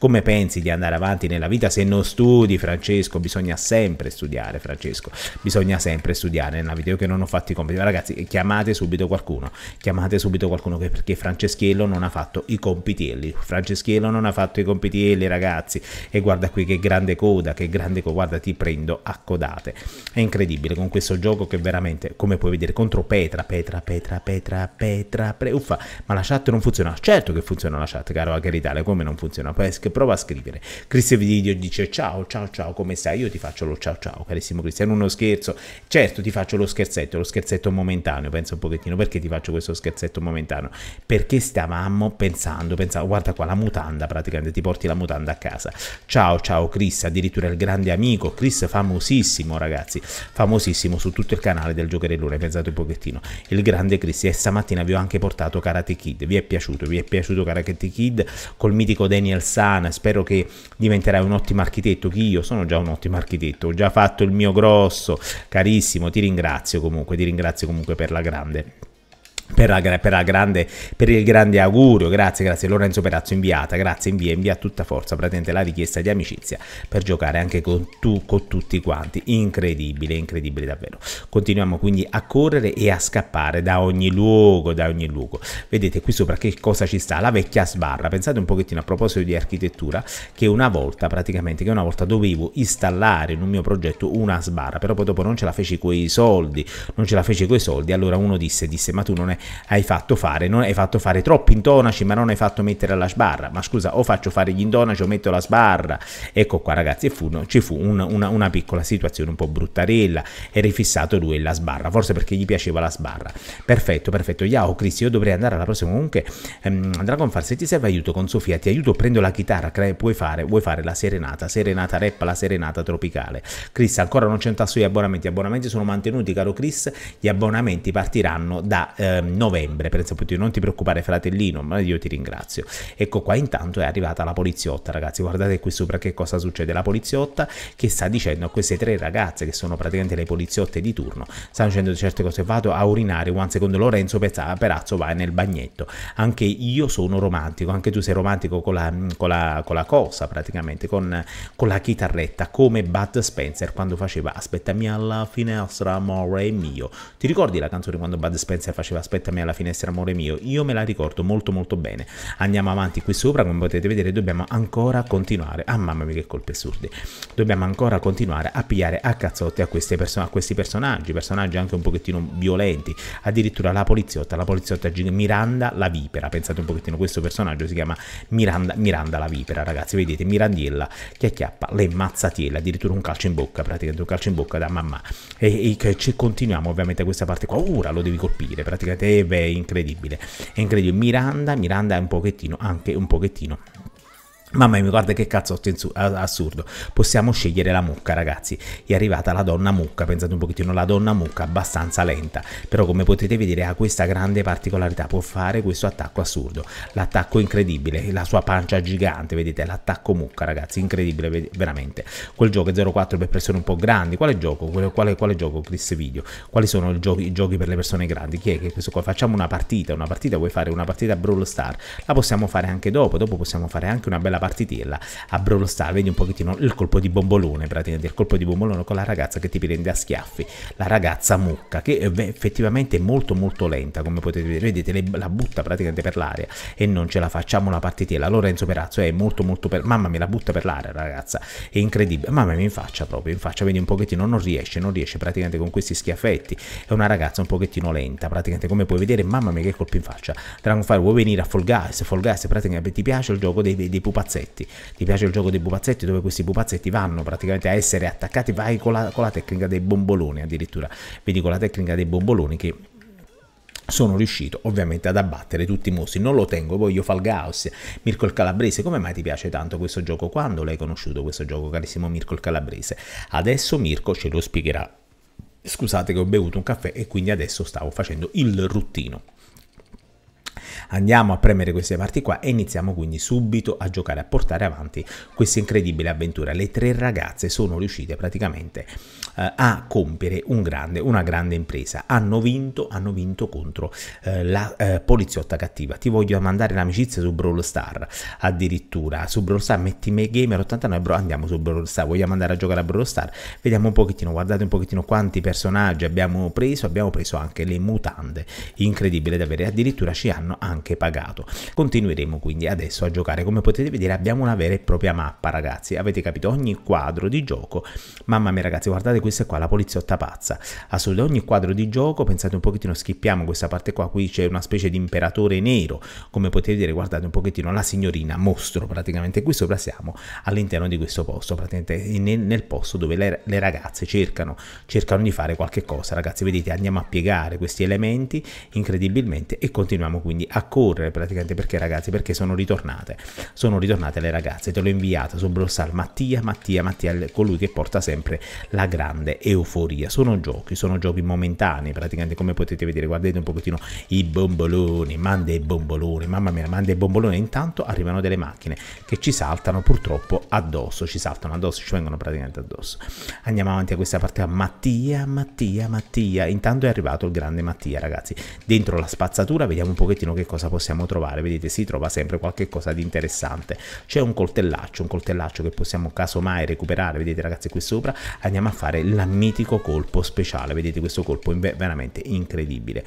Come pensi di andare avanti nella vita se non studi, Francesco? Bisogna sempre studiare, Francesco. Bisogna sempre studiare nella vita. Io che non ho fatto i compiti. Ma ragazzi, chiamate subito qualcuno. Chiamate subito qualcuno che, perché Franceschiello non ha fatto i compitielli. Franceschiello non ha fatto i compitielli, ragazzi. E guarda qui che grande coda, che grande coda. Guarda, ti prendo a codate. È incredibile con questo gioco che veramente, come puoi vedere, contro Petra, Petra, Petra, Petra, Petra, pre... Uffa, ma la chat non funziona. Certo che funziona la chat, caro Hacker Italia, come non funziona? Pesca niente, prova a scrivere. Cristian Video dice ciao, ciao, ciao, come stai? Io ti faccio lo ciao, ciao, carissimo Cristiano, uno scherzo. Certo, ti faccio lo scherzetto, lo scherzetto momentaneo, pensa un pochettino, perché ti faccio questo scherzetto momentaneo? Perché stavamo pensando, pensavo, guarda qua, la mutanda praticamente, ti porti la mutanda a casa. Ciao, ciao Chris, addirittura il grande amico, Chris famosissimo ragazzi, famosissimo su tutto il canale del Giocherellone, pensate un pochettino. Il grande Chris e stamattina vi ho anche portato Karate Kid, vi è piaciuto, vi è piaciuto Karate Kid col mitico Daniel San Fontana, spero che diventerai un ottimo architetto, che io sono già un ottimo architetto, ho già fatto il mio grosso, carissimo, ti ringrazio comunque, ti ringrazio comunque per la grande. Per, la, per, la grande, per, il grande augurio, grazie, grazie Lorenzo Perazzo inviata, grazie invia, invia tutta forza, praticamente la richiesta di amicizia per giocare anche con, tu, con tutti quanti, incredibile, incredibile davvero. Continuiamo quindi a correre e a scappare da ogni luogo, da ogni luogo. Vedete qui sopra che cosa ci sta? La vecchia sbarra, pensate un pochettino a proposito di architettura, che una volta praticamente, che una volta dovevo installare in un mio progetto una sbarra, però poi dopo non ce la feci coi soldi, non ce la feci coi soldi, allora uno disse, disse ma tu non è hai fatto fare, non hai fatto fare troppi intonaci ma non hai fatto mettere la sbarra, ma scusa o faccio fare gli intonaci o metto la sbarra, ecco qua ragazzi e fu, no, ci fu un, una, una, piccola situazione un po' bruttarella e rifissato lui la sbarra, forse perché gli piaceva la sbarra, perfetto perfetto, Yao Chris io dovrei andare alla prossima comunque ehm, Dragon Far se ti serve aiuto con Sofia ti aiuto prendo la chitarra, cre- puoi fare, vuoi fare la serenata, serenata rap, la serenata tropicale, Chris ancora non c'è un tasso di abbonamenti, gli abbonamenti sono mantenuti caro Chris, gli abbonamenti partiranno da... Ehm, novembre, per esempio, non ti preoccupare fratellino, ma io ti ringrazio. Ecco qua intanto è arrivata la poliziotta, ragazzi, guardate qui sopra che cosa succede, la poliziotta che sta dicendo a queste tre ragazze che sono praticamente le poliziotte di turno, stanno dicendo certe cose, vado a urinare, one secondo Lorenzo Perazzo va nel bagnetto, anche io sono romantico, anche tu sei romantico con la, con la, con la cosa praticamente, con, con la chitarretta, come Bud Spencer quando faceva aspettami alla finestra, amore mio. Ti ricordi la canzone quando Bud Spencer faceva aspettami alla finestra amore mio, io me la ricordo molto molto bene. Andiamo avanti qui sopra, come potete vedere dobbiamo ancora continuare, ah mamma mia che colpe assurde dobbiamo ancora continuare a pigliare a cazzotti a, perso- a questi personaggi, personaggi anche un pochettino violenti, addirittura la poliziotta, la poliziotta Miranda la Vipera, pensate un pochettino, questo personaggio si chiama Miranda, Miranda la Vipera ragazzi, vedete Mirandiella che acchiappa le mazzatielle, addirittura un calcio in bocca, praticamente un calcio in bocca da mamma e, e, e continuiamo ovviamente questa parte qua, ora lo devi colpire, praticamente è incredibile, è incredibile. Miranda, Miranda è un pochettino, anche un pochettino Mamma mia, guarda che cazzo assurdo. Possiamo scegliere la mucca, ragazzi. È arrivata la donna mucca, pensate un pochettino, la donna mucca abbastanza lenta. Però come potete vedere ha questa grande particolarità, può fare questo attacco assurdo. L'attacco incredibile, la sua pancia gigante, vedete, l'attacco mucca, ragazzi, incredibile veramente. Quel gioco è 04 per persone un po' grandi. Quale gioco? Quale, quale, quale gioco, Chris Video? Quali sono giochi, i giochi per le persone grandi? Chi è che questo qua? Facciamo una partita, una partita, vuoi fare una partita Brawl Star? La possiamo fare anche dopo, dopo possiamo fare anche una bella partitella a Brawl Star, vedi un pochettino il colpo di bombolone, praticamente il colpo di bombolone con la ragazza che ti prende a schiaffi, la ragazza mucca, che è effettivamente è molto molto lenta, come potete vedere, vedete, le, la butta praticamente per l'aria e non ce la facciamo la partitella. Lorenzo Perazzo è molto molto per... Mamma mia, la butta per l'aria, ragazza, è incredibile. Mamma mia, in faccia proprio, in faccia, vedi un pochettino, non riesce, non riesce praticamente con questi schiaffetti. È una ragazza un pochettino lenta, praticamente come puoi vedere, mamma mia che colpi in faccia. Dragonfire vuoi venire a Fall Guys, Fall Guys praticamente ti piace il gioco dei, dei pupazzetti pupazzetti. Ti piace il gioco dei pupazzetti dove questi pupazzetti vanno praticamente a essere attaccati, vai con la, con la tecnica dei bomboloni addirittura, vedi con la tecnica dei bomboloni che sono riuscito ovviamente ad abbattere tutti i mostri. Non lo tengo, voglio Falgaus, Mirko il Calabrese. Come mai ti piace tanto questo gioco? Quando l'hai conosciuto questo gioco, carissimo Mirko il Calabrese? Adesso Mirko ce lo spiegherà. Scusate che ho bevuto un caffè e quindi adesso stavo facendo il ruttino. Andiamo a premere queste parti qua e iniziamo quindi subito a giocare, a portare avanti questa incredibile avventura. Le tre ragazze sono riuscite praticamente eh, a compiere un grande, una grande impresa. Hanno vinto, hanno vinto contro eh, la eh, poliziotta cattiva. Ti voglio mandare l'amicizia su Brawl Star, addirittura su Brawl Star metti me gamer 89 bro, andiamo su Brawl Star, vogliamo andare a giocare a Brawl Star. Vediamo un pochettino, guardate un pochettino quanti personaggi abbiamo preso, abbiamo preso anche le mutande. Incredibile da avere addirittura ci hanno anche anche pagato. Continueremo quindi adesso a giocare. Come potete vedere abbiamo una vera e propria mappa ragazzi, avete capito? Ogni quadro di gioco, mamma mia ragazzi guardate questa qua, la poliziotta pazza. Assolutamente ogni quadro di gioco, pensate un pochettino, schippiamo questa parte qua, qui c'è una specie di imperatore nero, come potete vedere guardate un pochettino la signorina mostro praticamente qui sopra siamo all'interno di questo posto, praticamente nel, nel posto dove le, le ragazze cercano, cercano di fare qualche cosa ragazzi, vedete andiamo a piegare questi elementi incredibilmente e continuiamo quindi a correre praticamente perché ragazzi, perché sono ritornate, sono ritornate le ragazze, te l'ho inviata su Brossal Mattia, Mattia, Mattia, colui che porta sempre la grande euforia. Sono giochi, sono giochi momentanei praticamente come potete vedere, guardate un pochettino i bomboloni, manda i bomboloni, mamma mia, manda i bomboloni, intanto arrivano delle macchine che ci saltano purtroppo addosso, ci saltano addosso, ci vengono praticamente addosso. Andiamo avanti a questa parte, Mattia, Mattia, Mattia, intanto è arrivato il grande Mattia ragazzi, dentro la spazzatura vediamo un pochettino che cosa cosa possiamo trovare. Vedete, si trova sempre qualcosa di interessante. C'è un coltellaccio, un coltellaccio che possiamo casomai recuperare, vedete ragazzi qui sopra, andiamo a fare la l'ammitico colpo speciale, vedete questo colpo è veramente incredibile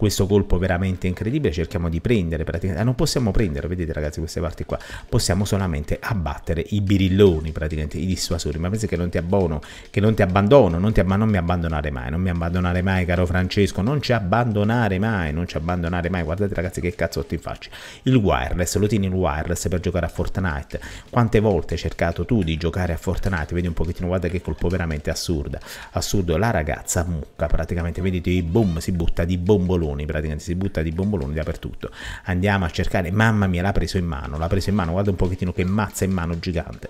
questo colpo veramente incredibile cerchiamo di prendere praticamente ah, non possiamo prendere vedete ragazzi queste parti qua possiamo solamente abbattere i birilloni praticamente i dissuasori ma pensi che non ti abbono che non ti abbandono non, ti abba non mi abbandonare mai non mi abbandonare mai caro Francesco non ci abbandonare mai non ci abbandonare mai guardate ragazzi che cazzotti in faccia il wireless lo tieni il wireless per giocare a Fortnite quante volte hai cercato tu di giocare a Fortnite vedi un pochettino guarda che colpo veramente assurda assurdo la ragazza mucca praticamente vedete boom si butta di bombolone bomboloni, praticamente si butta di bomboloni dappertutto. Andiamo a cercare, mamma mia, l'ha preso in mano, l'ha preso in mano, guarda un pochettino che mazza in mano gigante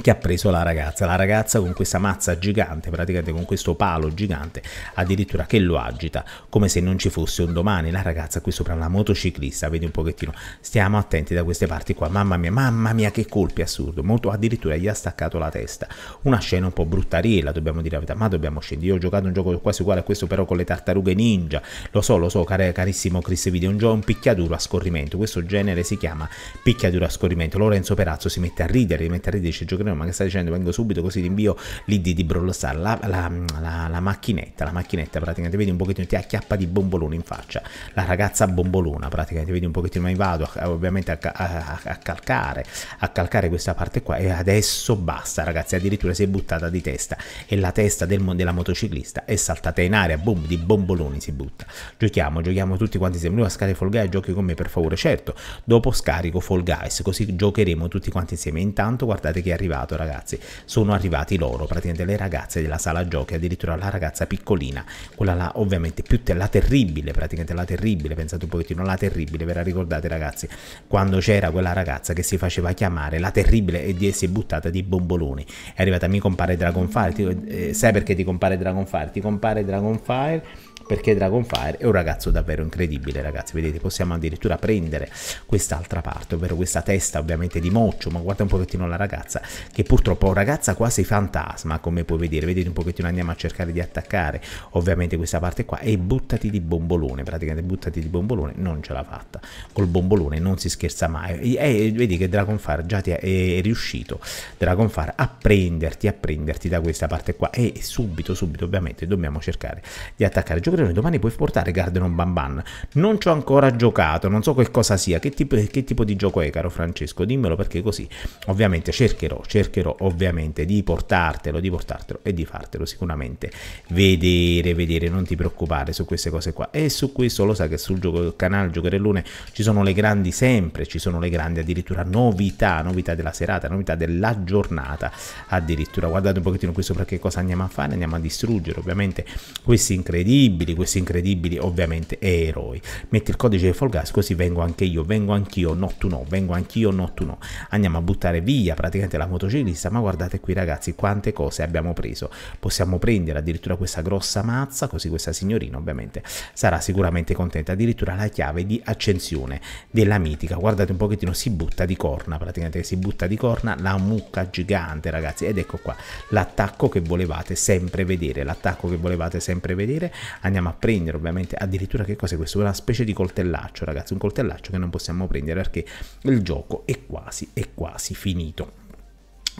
che ha preso la ragazza, la ragazza con questa mazza gigante, praticamente con questo palo gigante, addirittura che lo agita come se non ci fosse un domani. La ragazza qui sopra la motociclista, vedi un pochettino, stiamo attenti da queste parti qua. Mamma mia, mamma mia che colpi assurdo, molto addirittura gli ha staccato la testa. Una scena un po' bruttariella, dobbiamo dire la verità, ma dobbiamo scendere. Io ho giocato un gioco quasi uguale a questo però con le tartarughe ninja. Lo so, lo so, car carissimo Chris Video, un gioco un picchiaduro a scorrimento. Questo genere si chiama picchiaduro a scorrimento. Lorenzo Perazzo si mette a ridere, si mette a ridere, dice giocherà no, ma che stai dicendo? Vengo subito così rinvio l'id di Brawl Star, la, la, la, la, macchinetta, la macchinetta praticamente, vedi un pochettino, ti acchiappa di bomboloni in faccia, la ragazza bombolona praticamente, vedi un pochettino, ma vado ovviamente a, a, a, calcare, a calcare questa parte qua e adesso basta ragazzi, addirittura si è buttata di testa e la testa del, della motociclista è saltata in aria, boom, di bomboloni si butta. Giochiamo, giochiamo tutti quanti insieme, lui a scarico Fall Guys, giochi con me per favore, certo, dopo scarico Fall Guys, così giocheremo tutti quanti insieme, intanto guardate che arriva arrivato ragazzi, sono arrivati loro, praticamente le ragazze della sala giochi, addirittura la ragazza piccolina, quella là ovviamente più te- la terribile, praticamente la terribile, pensate un pochettino, la terribile, ve la ricordate ragazzi, quando c'era quella ragazza che si faceva chiamare la terribile e di- essi è buttata di bomboloni, è arrivata mi compare Dragonfire, ti- eh, sai perché ti compare Dragonfire? Ti compare Dragonfire perché Dragonfire è un ragazzo davvero incredibile ragazzi vedete possiamo addirittura prendere quest'altra parte ovvero questa testa ovviamente di moccio ma guarda un pochettino la ragazza che purtroppo è ragazza quasi fantasma come puoi vedere vedete un pochettino andiamo a cercare di attaccare ovviamente questa parte qua e buttati di bombolone praticamente buttati di bombolone non ce l'ha fatta col bombolone non si scherza mai e, e vedi che Dragonfire già ti è, è riuscito Dragonfire a prenderti a prenderti da questa parte qua e subito subito ovviamente dobbiamo cercare di attaccare giocatore espansione domani puoi portare Garden on Bamban. Non ci ho ancora giocato, non so che cosa sia, che tipo, che tipo, di gioco è caro Francesco, dimmelo perché così ovviamente cercherò, cercherò ovviamente di portartelo, di portartelo e di fartelo sicuramente vedere, vedere, non ti preoccupare su queste cose qua. E su questo lo sa che sul gioco, canale Giocherellone ci sono le grandi sempre, ci sono le grandi addirittura novità, novità della serata, novità della giornata addirittura. Guardate un pochettino questo perché cosa andiamo a fare, andiamo a distruggere ovviamente questi incredibili incredibili, questi incredibili ovviamente eroi. Metti il codice Fall Guys così vengo anche io, vengo anch'io, no tu no, vengo anch'io, no tu no. Andiamo a buttare via praticamente la motociclista, ma guardate qui ragazzi quante cose abbiamo preso. Possiamo prendere addirittura questa grossa mazza, così questa signorina ovviamente sarà sicuramente contenta. Addirittura la chiave di accensione della mitica, guardate un pochettino, si butta di corna, praticamente si butta di corna la mucca gigante ragazzi ed ecco qua l'attacco che volevate sempre vedere, l'attacco che volevate sempre vedere. Andiamo andiamo a prendere ovviamente addirittura che cos'è questo? Una specie di coltellaccio ragazzi, un coltellaccio che non possiamo prendere perché il gioco è quasi, è quasi finito.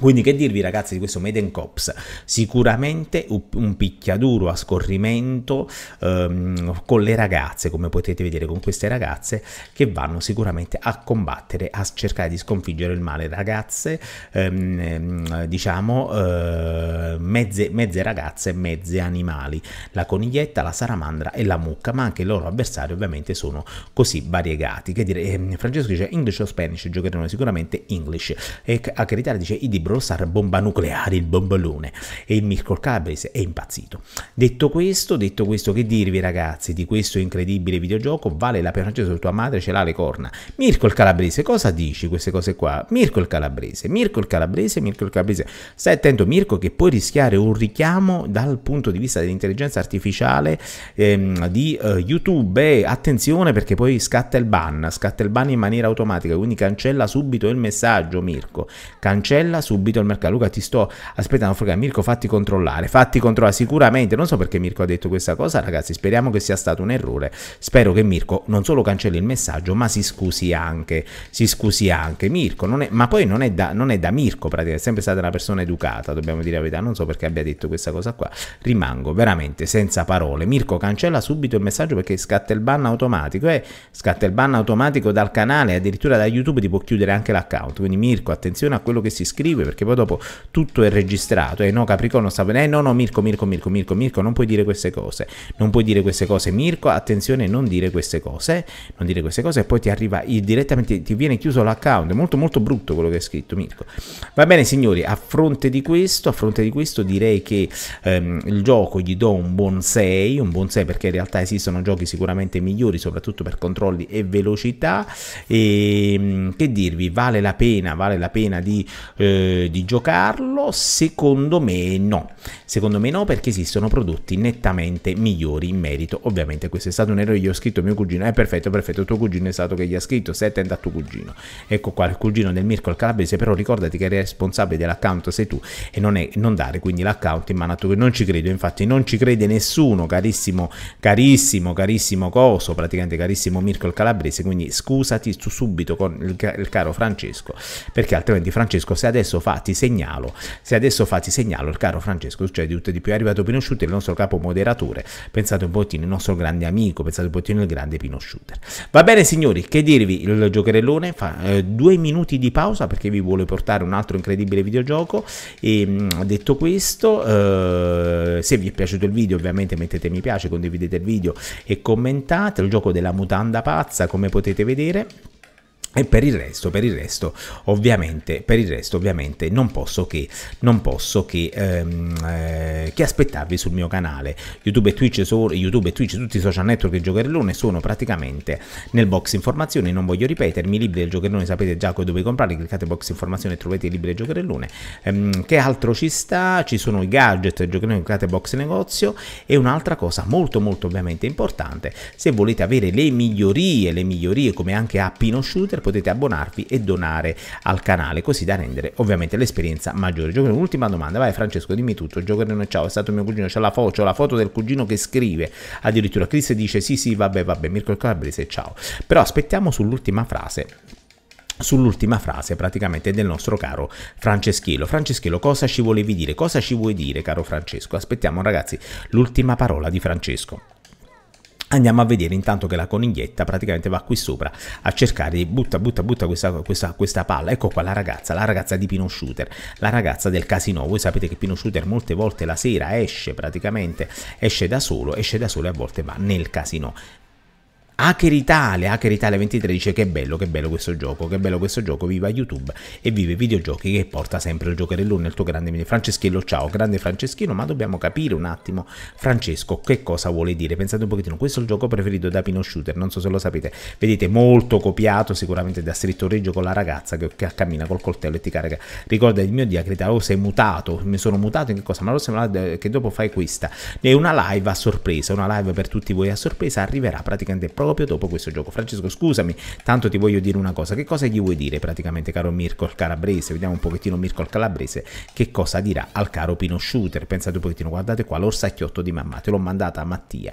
Quindi che dirvi ragazzi di questo Maiden Cops? Sicuramente un picchiaduro a scorrimento ehm, con le ragazze, come potete vedere con queste ragazze che vanno sicuramente a combattere, a cercare di sconfiggere il male. Ragazze, ehm, ehm diciamo, eh, mezze, mezze, ragazze, mezze animali. La coniglietta, la salamandra e la mucca, ma anche i loro avversari ovviamente sono così variegati. Che dire, eh, Francesco dice English o Spanish, giocheranno sicuramente English. E a Carità dice i Brosar bomba nucleare, il bombolone, e il Mirko Cabris è impazzito. Detto questo, detto questo, che dirvi ragazzi di questo incredibile videogioco? Vale la pena cioè, su tua madre, ce l'ha le corna. Mirko il Calabrese, cosa dici queste cose qua? Mirko il Calabrese, Mirko il Calabrese, Mirko il Calabrese. Stai attento Mirko che puoi rischiare un richiamo dal punto di vista dell'intelligenza artificiale ehm, di eh, YouTube. Eh, attenzione perché poi scatta il ban, scatta il ban in maniera automatica, quindi cancella subito il messaggio Mirko, cancella subito subito il mercato. Luca, ti sto aspettando. Mirko, fatti controllare, fatti controllare sicuramente. Non so perché Mirko ha detto questa cosa, ragazzi. Speriamo che sia stato un errore. Spero che Mirko non solo cancelli il messaggio, ma si scusi anche. Si scusi anche. Mirko, non è, ma poi non è, da, non è da Mirko, praticamente. È sempre stata una persona educata, dobbiamo dire la verità. Non so perché abbia detto questa cosa qua. Rimango veramente senza parole. Mirko, cancella subito il messaggio perché scatta il ban automatico. Eh, scatta il ban automatico dal canale, addirittura da YouTube ti può chiudere anche l'account. Quindi, Mirko, attenzione a quello che si scrive perché poi dopo tutto è registrato e eh, no Capricorno sta bene, eh no no Mirko Mirko Mirko Mirko Mirko non puoi dire queste cose non puoi dire queste cose Mirko attenzione non dire queste cose non dire queste cose e poi ti arriva direttamente ti viene chiuso l'account è molto molto brutto quello che hai scritto Mirko va bene signori a fronte di questo a fronte di questo direi che ehm, il gioco gli do un buon 6 un buon 6 perché in realtà esistono giochi sicuramente migliori soprattutto per controlli e velocità e ehm, che dirvi vale la pena vale la pena di eh, eh, di giocarlo? Secondo me no. Secondo me no perché esistono prodotti nettamente migliori in merito. Ovviamente questo è stato un errore, io ho scritto mio cugino, è eh, perfetto, perfetto, tuo cugino è stato che gli ha scritto, sei attento a tuo cugino. Ecco qua il cugino del Mirko il Calabrese, però ricordati che il responsabile dell'account sei tu e non, è, non dare quindi l'account in mano a tu. Non ci credo, infatti non ci crede nessuno, carissimo, carissimo, carissimo coso, praticamente carissimo Mirko il Calabrese, quindi scusati subito con il, il caro Francesco, perché altrimenti Francesco se adesso adesso fa ti segnalo, se adesso fa ti segnalo, il caro Francesco succede cioè tutto di più, è arrivato Pino Shooter, il nostro capo moderatore, pensate un pochino, il nostro grande amico, pensate un pochino il grande Pino Shooter. Va bene signori, che dirvi, il giocherellone fa eh, due minuti di pausa perché vi vuole portare un altro incredibile videogioco e ehm, mh, detto questo, eh, se vi è piaciuto il video ovviamente mettete mi piace, condividete il video e commentate, il gioco della mutanda pazza come potete vedere. E per il resto, per il resto, ovviamente, per il resto, ovviamente non posso che, non posso che, ehm, eh, che aspettarvi sul mio canale. YouTube e Twitch, so, YouTube e Twitch tutti i social network del Giocherellone sono praticamente nel box informazioni, non voglio ripetermi, i libri del Giocherellone sapete già dove comprarli, cliccate box informazioni e trovate i libri del Giocherellone. Ehm, che altro ci sta? Ci sono i gadget del Giocherellone, cliccate box negozio e un'altra cosa molto molto ovviamente importante, se volete avere le migliorie, le migliorie come anche a Pino Shooter, Twitter potete abbonarvi e donare al canale, così da rendere ovviamente l'esperienza maggiore. Giocherone, ultima domanda, vai Francesco, dimmi tutto. Giocherone, ciao, è stato mio cugino, c'è la foto, la foto del cugino che scrive. Addirittura Chris dice sì sì, vabbè, vabbè, Mirko Calabrese, ciao. Però aspettiamo sull'ultima frase sull'ultima frase praticamente del nostro caro Franceschello. Franceschello, cosa ci volevi dire? Cosa ci vuoi dire, caro Francesco? Aspettiamo ragazzi l'ultima parola di Francesco. Andiamo a vedere intanto che la coniglietta praticamente va qui sopra a cercare di butta butta butta questa, questa, questa, palla. Ecco qua la ragazza, la ragazza di Pino Shooter, la ragazza del casino. Voi sapete che Pino Shooter molte volte la sera esce praticamente, esce da solo, esce da solo e a volte va nel casino. Hacker Italia, Hacker Italia 23 dice che bello, che bello questo gioco, che bello questo gioco, viva YouTube e vive i videogiochi che porta sempre il giocherellone, il tuo grande mini. Franceschino, ciao, grande Franceschino, ma dobbiamo capire un attimo, Francesco, che cosa vuole dire? Pensate un pochettino, questo è il gioco preferito da Pino Shooter, non so se lo sapete, vedete molto copiato sicuramente da Stretto Reggio con la ragazza che, che, cammina col coltello e ti carica. Ricorda il mio diacrita, oh sei mutato, mi sono mutato in che cosa? Ma lo sembra che dopo fai questa. È una live a sorpresa, una live per tutti voi a sorpresa, arriverà praticamente proprio proprio dopo questo gioco. Francesco, scusami, tanto ti voglio dire una cosa. Che cosa gli vuoi dire praticamente, caro Mirko il Calabrese? Vediamo un pochettino Mirko il Calabrese che cosa dirà al caro Pino Shooter. Pensate un pochettino, guardate qua l'orsacchiotto di mamma, te l'ho mandata a Mattia.